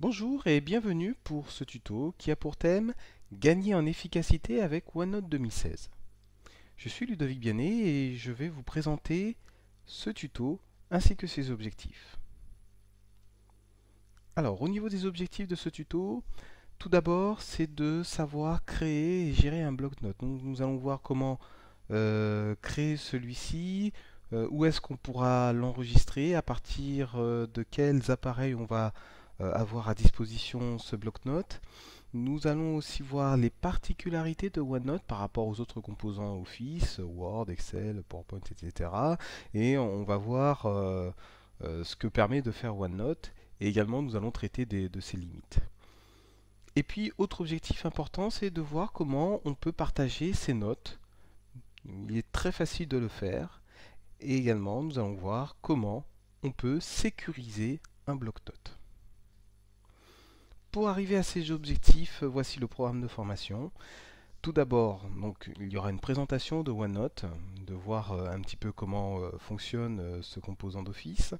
Bonjour et bienvenue pour ce tuto qui a pour thème Gagner en efficacité avec OneNote 2016. Je suis Ludovic Bianet et je vais vous présenter ce tuto ainsi que ses objectifs. Alors au niveau des objectifs de ce tuto, tout d'abord c'est de savoir créer et gérer un bloc-notes. Donc nous allons voir comment euh, créer celui-ci, euh, où est-ce qu'on pourra l'enregistrer, à partir euh, de quels appareils on va euh, avoir à disposition ce bloc-notes. Nous allons aussi voir les particularités de OneNote par rapport aux autres composants Office, Word, Excel, PowerPoint, etc. Et on va voir euh, euh, ce que permet de faire OneNote et également nous allons traiter de ses limites. Et puis autre objectif important c'est de voir comment on peut partager ses notes. Il est très facile de le faire et également nous allons voir comment on peut sécuriser un bloc-notes pour arriver à ces objectifs, euh, voici le programme de formation. Tout d'abord, donc il y aura une présentation de OneNote, de voir euh, un petit peu comment euh, fonctionne ce composant d'Office.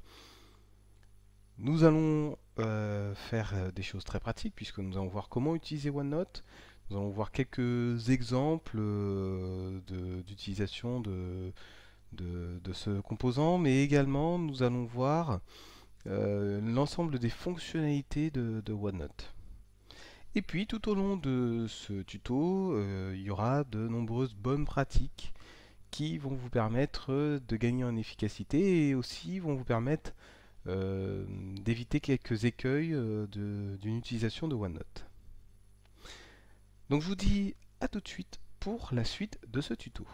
Nous allons faire des choses très pratiques puisque nous allons voir comment utiliser OneNote. Nous allons voir quelques exemples d'utilisation de, de, ce composant, mais également nous allons voir euh, l'ensemble des fonctionnalités de, OneNote. Et puis tout au long de ce tuto, euh, il y aura de nombreuses bonnes pratiques qui vont vous permettre de gagner en efficacité et aussi vont vous permettre euh, d'éviter quelques écueils d'une utilisation de OneNote. Donc je vous dis à tout de suite pour la suite de ce tuto.